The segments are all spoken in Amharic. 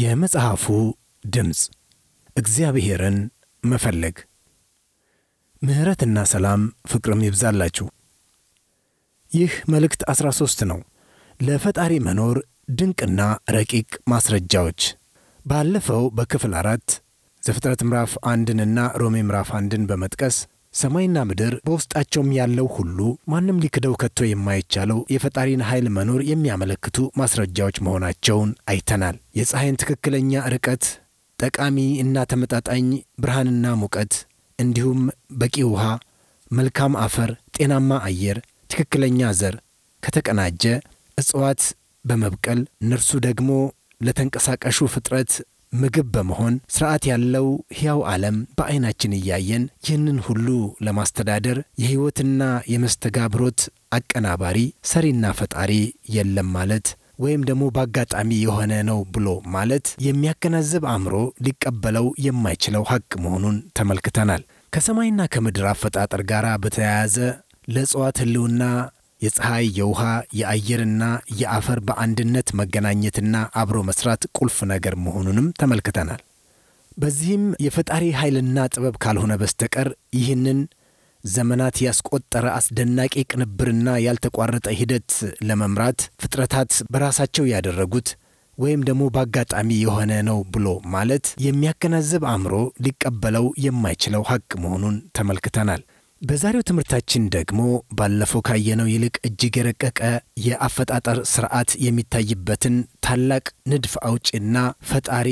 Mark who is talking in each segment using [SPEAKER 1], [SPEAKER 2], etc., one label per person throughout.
[SPEAKER 1] የመጽሐፉ ድምፅ እግዚአብሔርን መፈለግ። ምሕረትና ሰላም ፍቅርም ይብዛላችሁ። ይህ መልእክት 13 ነው። ለፈጣሪ መኖር ድንቅና ረቂቅ ማስረጃዎች። ባለፈው በክፍል አራት ዘፍጥረት ምዕራፍ አንድንና ሮሜ ምዕራፍ አንድን በመጥቀስ ሰማይና ምድር በውስጣቸውም ያለው ሁሉ ማንም ሊክደው ከቶ የማይቻለው የፈጣሪን ኃይል መኖር የሚያመለክቱ ማስረጃዎች መሆናቸውን አይተናል። የፀሐይን ትክክለኛ ርቀት፣ ጠቃሚ እና ተመጣጣኝ ብርሃንና ሙቀት እንዲሁም በቂ ውሃ፣ መልካም አፈር፣ ጤናማ አየር፣ ትክክለኛ ዘር ከተቀናጀ እጽዋት በመብቀል እነርሱ ደግሞ ለተንቀሳቃሹ ፍጥረት ምግብ በመሆን ስርዓት ያለው ሕያው ዓለም በዐይናችን እያየን ይህንን ሁሉ ለማስተዳደር የሕይወትና የመስተጋብሮት አቀናባሪ ሰሪና ፈጣሪ የለም ማለት ወይም ደግሞ በአጋጣሚ የሆነ ነው ብሎ ማለት የሚያገናዝብ አእምሮ ሊቀበለው የማይችለው ሐቅ መሆኑን ተመልክተናል። ከሰማይና ከምድር አፈጣጠር ጋር በተያያዘ ለእጽዋት ህልውና የፀሐይ፣ የውሃ፣ የአየርና የአፈር በአንድነት መገናኘትና አብሮ መስራት ቁልፍ ነገር መሆኑንም ተመልክተናል። በዚህም የፈጣሪ ኃይልና ጥበብ ካልሆነ በስተቀር ይህንን ዘመናት ያስቆጠረ አስደናቂ ቅንብርና ያልተቋረጠ ሂደት ለመምራት ፍጥረታት በራሳቸው ያደረጉት ወይም ደግሞ በአጋጣሚ የሆነ ነው ብሎ ማለት የሚያገናዝብ አእምሮ ሊቀበለው የማይችለው ሀቅ መሆኑን ተመልክተናል። በዛሬው ትምህርታችን ደግሞ ባለፈው ካየነው ይልቅ እጅግ የረቀቀ የአፈጣጠር ስርዓት የሚታይበትን ታላቅ ንድፍ አውጪና ፈጣሪ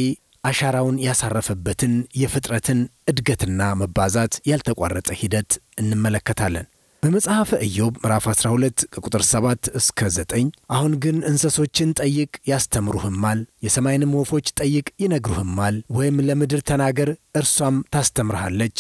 [SPEAKER 1] አሻራውን ያሳረፈበትን የፍጥረትን እድገትና መባዛት ያልተቋረጠ ሂደት እንመለከታለን። በመጽሐፈ ኢዮብ ምዕራፍ 12 ከቁጥር 7 እስከ 9 አሁን ግን እንስሶችን ጠይቅ ያስተምሩህማል፣ የሰማይንም ወፎች ጠይቅ ይነግሩህማል፣ ወይም ለምድር ተናገር እርሷም ታስተምርሃለች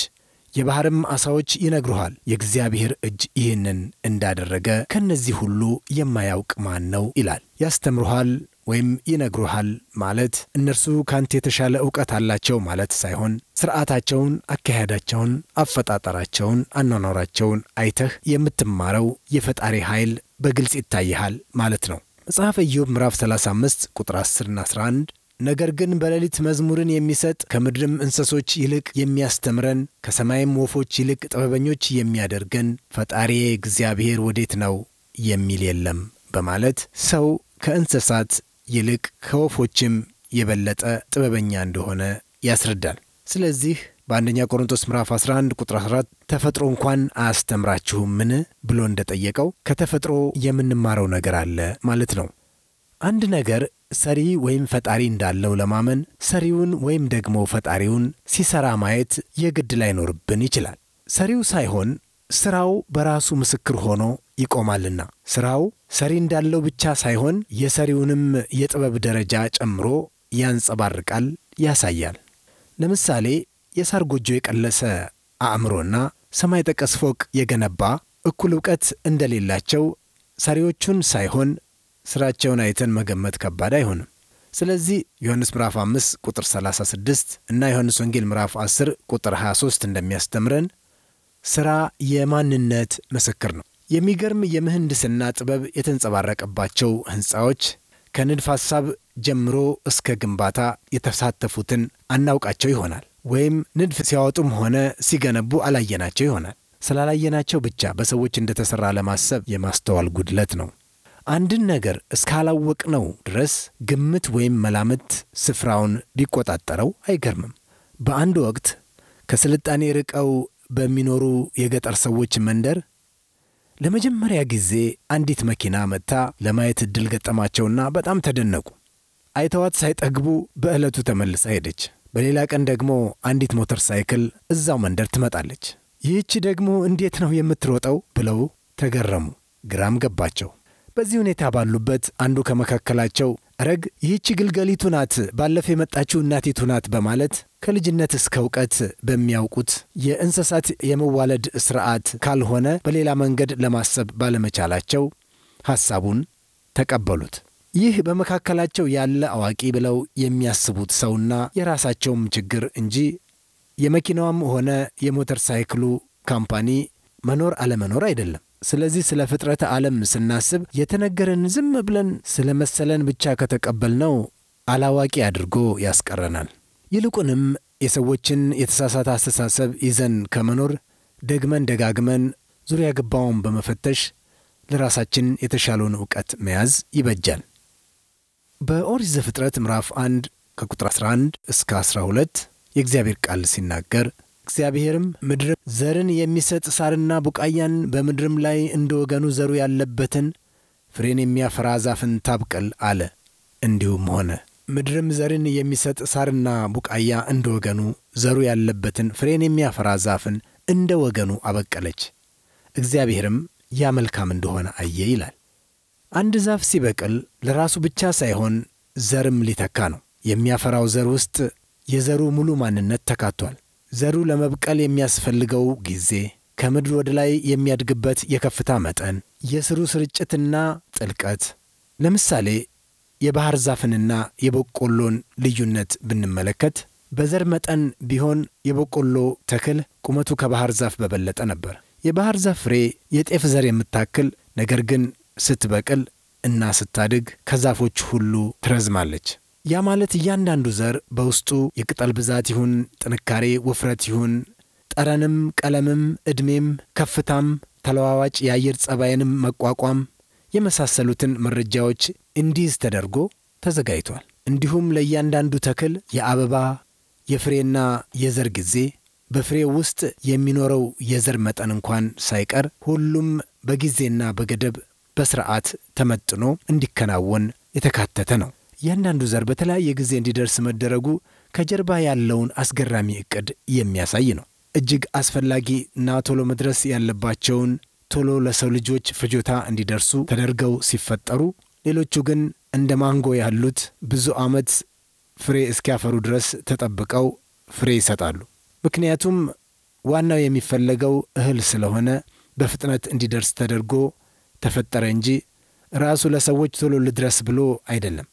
[SPEAKER 1] የባህርም አሳዎች ይነግሩሃል። የእግዚአብሔር እጅ ይህንን እንዳደረገ ከእነዚህ ሁሉ የማያውቅ ማን ነው ይላል። ያስተምሩሃል ወይም ይነግሩሃል ማለት እነርሱ ካንተ የተሻለ እውቀት አላቸው ማለት ሳይሆን ስርዓታቸውን፣ አካሄዳቸውን፣ አፈጣጠራቸውን፣ አኗኗራቸውን አይተህ የምትማረው የፈጣሪ ኃይል በግልጽ ይታይሃል ማለት ነው። መጽሐፈ ኢዮብ ምዕራፍ 35 ቁጥር 10 11 ነገር ግን በሌሊት መዝሙርን የሚሰጥ ከምድርም እንስሶች ይልቅ የሚያስተምረን ከሰማይም ወፎች ይልቅ ጥበበኞች የሚያደርገን ፈጣሪዬ እግዚአብሔር ወዴት ነው የሚል የለም በማለት ሰው ከእንስሳት ይልቅ ከወፎችም የበለጠ ጥበበኛ እንደሆነ ያስረዳል። ስለዚህ በአንደኛ ቆሮንቶስ ምዕራፍ 11 ቁጥር 14 ተፈጥሮ እንኳን አያስተምራችሁም ምን ብሎ እንደጠየቀው ከተፈጥሮ የምንማረው ነገር አለ ማለት ነው። አንድ ነገር ሰሪ ወይም ፈጣሪ እንዳለው ለማመን ሰሪውን ወይም ደግሞ ፈጣሪውን ሲሰራ ማየት የግድ ላይኖርብን ይችላል። ሰሪው ሳይሆን ስራው በራሱ ምስክር ሆኖ ይቆማልና ስራው ሰሪ እንዳለው ብቻ ሳይሆን የሰሪውንም የጥበብ ደረጃ ጨምሮ ያንጸባርቃል፣ ያሳያል። ለምሳሌ የሳር ጎጆ የቀለሰ አእምሮና ሰማይ ጠቀስ ፎቅ የገነባ እኩል እውቀት እንደሌላቸው ሰሪዎቹን ሳይሆን ስራቸውን አይተን መገመት ከባድ አይሆንም። ስለዚህ ዮሐንስ ምዕራፍ 5 ቁጥር 36 እና ዮሐንስ ወንጌል ምዕራፍ 10 ቁጥር 23 እንደሚያስተምረን ሥራ የማንነት ምስክር ነው። የሚገርም የምህንድስና ጥበብ የተንጸባረቀባቸው ሕንፃዎች ከንድፍ ሐሳብ ጀምሮ እስከ ግንባታ የተሳተፉትን አናውቃቸው ይሆናል። ወይም ንድፍ ሲያወጡም ሆነ ሲገነቡ አላየናቸው ይሆናል። ስላላየናቸው ብቻ በሰዎች እንደተሠራ ለማሰብ የማስተዋል ጉድለት ነው። አንድን ነገር እስካላወቅ ነው ድረስ ግምት ወይም መላምት ስፍራውን ሊቆጣጠረው አይገርምም። በአንድ ወቅት ከስልጣኔ ርቀው በሚኖሩ የገጠር ሰዎች መንደር ለመጀመሪያ ጊዜ አንዲት መኪና መጥታ ለማየት እድል ገጠማቸውና በጣም ተደነቁ። አይተዋት ሳይጠግቡ በዕለቱ ተመልሳ ሄደች። በሌላ ቀን ደግሞ አንዲት ሞተር ሳይክል እዛው መንደር ትመጣለች። ይህች ደግሞ እንዴት ነው የምትሮጠው ብለው ተገረሙ። ግራም ገባቸው። በዚህ ሁኔታ ባሉበት አንዱ ከመካከላቸው ረግ ይህች ግልገሊቱ ናት፣ ባለፈ የመጣችው እናቲቱ ናት በማለት ከልጅነት እስከ እውቀት በሚያውቁት የእንስሳት የመዋለድ ስርዓት ካልሆነ በሌላ መንገድ ለማሰብ ባለመቻላቸው ሐሳቡን ተቀበሉት። ይህ በመካከላቸው ያለ አዋቂ ብለው የሚያስቡት ሰውና የራሳቸውም ችግር እንጂ የመኪናዋም ሆነ የሞተር ሳይክሉ ካምፓኒ መኖር አለመኖር አይደለም። ስለዚህ ስለ ፍጥረተ ዓለም ስናስብ የተነገረን ዝም ብለን ስለ መሰለን ብቻ ከተቀበልነው አላዋቂ አድርጎ ያስቀረናል። ይልቁንም የሰዎችን የተሳሳተ አስተሳሰብ ይዘን ከመኖር ደግመን ደጋግመን ዙሪያ ገባውን በመፈተሽ ለራሳችን የተሻለውን እውቀት መያዝ ይበጃል። በኦሪት ዘፍጥረት ምዕራፍ 1 ከቁጥር 11 እስከ 12 የእግዚአብሔር ቃል ሲናገር እግዚአብሔርም ምድር ዘርን የሚሰጥ ሳርና ቡቃያን በምድርም ላይ እንደ ወገኑ ዘሩ ያለበትን ፍሬን የሚያፈራ ዛፍን ታብቅል አለ። እንዲሁም ሆነ። ምድርም ዘርን የሚሰጥ ሳርና ቡቃያ እንደ ወገኑ ዘሩ ያለበትን ፍሬን የሚያፈራ ዛፍን እንደ ወገኑ አበቀለች። እግዚአብሔርም ያ መልካም እንደሆነ አየ ይላል። አንድ ዛፍ ሲበቅል ለራሱ ብቻ ሳይሆን ዘርም ሊተካ ነው። የሚያፈራው ዘር ውስጥ የዘሩ ሙሉ ማንነት ተካቷል። ዘሩ ለመብቀል የሚያስፈልገው ጊዜ፣ ከምድር ወደ ላይ የሚያድግበት የከፍታ መጠን፣ የስሩ ስርጭትና ጥልቀት። ለምሳሌ የባህር ዛፍንና የበቆሎን ልዩነት ብንመለከት በዘር መጠን ቢሆን የበቆሎ ተክል ቁመቱ ከባህር ዛፍ በበለጠ ነበር። የባህር ዛፍ ፍሬ የጤፍ ዘር የምታክል ነገር ግን ስትበቅል እና ስታድግ ከዛፎች ሁሉ ትረዝማለች። ያ ማለት እያንዳንዱ ዘር በውስጡ የቅጠል ብዛት ይሁን ጥንካሬ፣ ውፍረት ይሁን ጠረንም፣ ቀለምም፣ ዕድሜም፣ ከፍታም፣ ተለዋዋጭ የአየር ጸባይንም መቋቋም የመሳሰሉትን መረጃዎች እንዲይዝ ተደርጎ ተዘጋጅቷል። እንዲሁም ለእያንዳንዱ ተክል የአበባ የፍሬና የዘር ጊዜ በፍሬው ውስጥ የሚኖረው የዘር መጠን እንኳን ሳይቀር ሁሉም በጊዜና በገደብ በስርዓት ተመጥኖ እንዲከናወን የተካተተ ነው። እያንዳንዱ ዘር በተለያየ ጊዜ እንዲደርስ መደረጉ ከጀርባ ያለውን አስገራሚ እቅድ የሚያሳይ ነው። እጅግ አስፈላጊ እና ቶሎ መድረስ ያለባቸውን ቶሎ ለሰው ልጆች ፍጆታ እንዲደርሱ ተደርገው ሲፈጠሩ፣ ሌሎቹ ግን እንደ ማንጎ ያሉት ብዙ ዓመት ፍሬ እስኪያፈሩ ድረስ ተጠብቀው ፍሬ ይሰጣሉ። ምክንያቱም ዋናው የሚፈለገው እህል ስለሆነ በፍጥነት እንዲደርስ ተደርጎ ተፈጠረ እንጂ ራሱ ለሰዎች ቶሎ ልድረስ ብሎ አይደለም።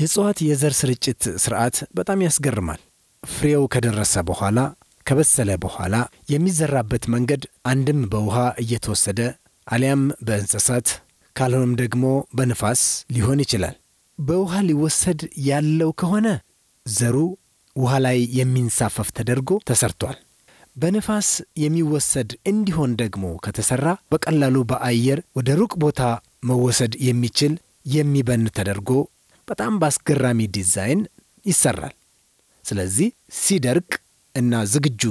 [SPEAKER 1] የእጽዋት የዘር ስርጭት ስርዓት በጣም ያስገርማል። ፍሬው ከደረሰ በኋላ ከበሰለ በኋላ የሚዘራበት መንገድ አንድም በውሃ እየተወሰደ አሊያም በእንስሳት ካልሆነም ደግሞ በንፋስ ሊሆን ይችላል። በውሃ ሊወሰድ ያለው ከሆነ ዘሩ ውሃ ላይ የሚንሳፈፍ ተደርጎ ተሰርቷል። በንፋስ የሚወሰድ እንዲሆን ደግሞ ከተሰራ በቀላሉ በአየር ወደ ሩቅ ቦታ መወሰድ የሚችል የሚበን ተደርጎ በጣም በአስገራሚ ዲዛይን ይሰራል። ስለዚህ ሲደርቅ እና ዝግጁ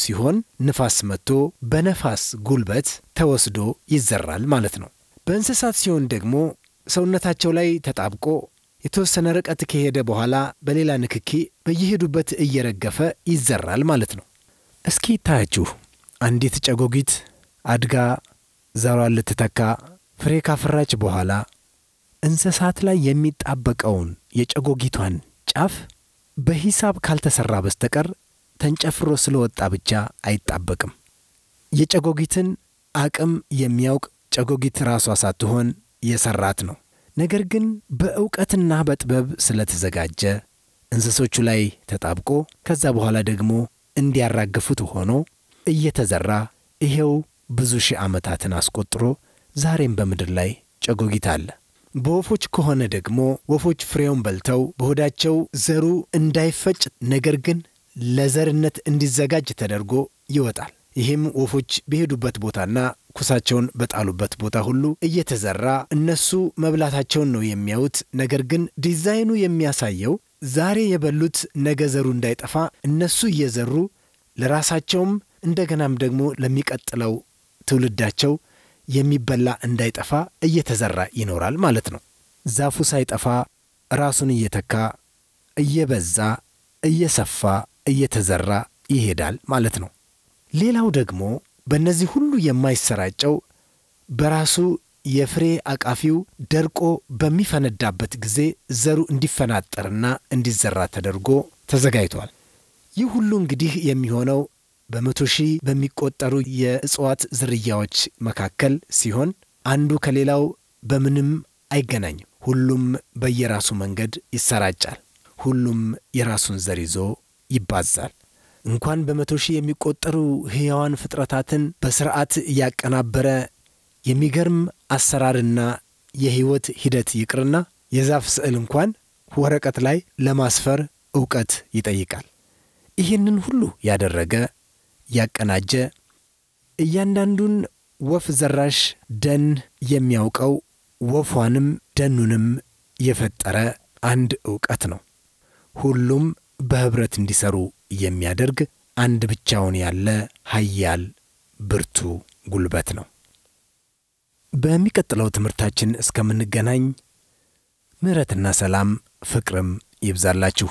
[SPEAKER 1] ሲሆን ንፋስ መጥቶ በነፋስ ጉልበት ተወስዶ ይዘራል ማለት ነው። በእንስሳት ሲሆን ደግሞ ሰውነታቸው ላይ ተጣብቆ የተወሰነ ርቀት ከሄደ በኋላ በሌላ ንክኪ በየሄዱበት እየረገፈ ይዘራል ማለት ነው። እስኪ ታያችሁ አንዲት ጨጎጊት አድጋ ዘሯን ልትተካ ፍሬ ካፈራች በኋላ እንስሳት ላይ የሚጣበቀውን የጨጎጊቷን ጫፍ በሂሳብ ካልተሰራ በስተቀር ተንጨፍሮ ስለወጣ ብቻ አይጣበቅም። የጨጎጊትን አቅም የሚያውቅ ጨጎጊት ራሷ ሳትሆን የሰራት ነው። ነገር ግን በእውቀትና በጥበብ ስለተዘጋጀ እንስሶቹ ላይ ተጣብቆ ከዛ በኋላ ደግሞ እንዲያራግፉት ሆኖ እየተዘራ ይሄው ብዙ ሺህ ዓመታትን አስቆጥሮ ዛሬም በምድር ላይ ጨጎጊት አለ። በወፎች ከሆነ ደግሞ ወፎች ፍሬውን በልተው በሆዳቸው ዘሩ እንዳይፈጭ ነገር ግን ለዘርነት እንዲዘጋጅ ተደርጎ ይወጣል። ይህም ወፎች በሄዱበት ቦታና ኩሳቸውን በጣሉበት ቦታ ሁሉ እየተዘራ እነሱ መብላታቸውን ነው የሚያዩት። ነገር ግን ዲዛይኑ የሚያሳየው ዛሬ የበሉት ነገ ዘሩ እንዳይጠፋ እነሱ እየዘሩ ለራሳቸውም እንደገናም ደግሞ ለሚቀጥለው ትውልዳቸው የሚበላ እንዳይጠፋ እየተዘራ ይኖራል ማለት ነው። ዛፉ ሳይጠፋ ራሱን እየተካ እየበዛ እየሰፋ እየተዘራ ይሄዳል ማለት ነው። ሌላው ደግሞ በእነዚህ ሁሉ የማይሰራጨው በራሱ የፍሬ አቃፊው ደርቆ በሚፈነዳበት ጊዜ ዘሩ እንዲፈናጠርና እንዲዘራ ተደርጎ ተዘጋጅቷል። ይህ ሁሉ እንግዲህ የሚሆነው በመቶ ሺህ በሚቆጠሩ የእጽዋት ዝርያዎች መካከል ሲሆን አንዱ ከሌላው በምንም አይገናኝም። ሁሉም በየራሱ መንገድ ይሰራጫል። ሁሉም የራሱን ዘር ይዞ ይባዛል። እንኳን በመቶ ሺህ የሚቆጠሩ ሕያዋን ፍጥረታትን በስርዓት እያቀናበረ የሚገርም አሰራርና የህይወት ሂደት ይቅርና የዛፍ ስዕል እንኳን ወረቀት ላይ ለማስፈር እውቀት ይጠይቃል። ይህንን ሁሉ ያደረገ ያቀናጀ እያንዳንዱን ወፍ ዘራሽ ደን የሚያውቀው ወፏንም ደኑንም የፈጠረ አንድ እውቀት ነው። ሁሉም በኅብረት እንዲሠሩ የሚያደርግ አንድ ብቻውን ያለ ኃያል ብርቱ ጉልበት ነው። በሚቀጥለው ትምህርታችን እስከምንገናኝ ምሕረትና ሰላም ፍቅርም ይብዛላችሁ።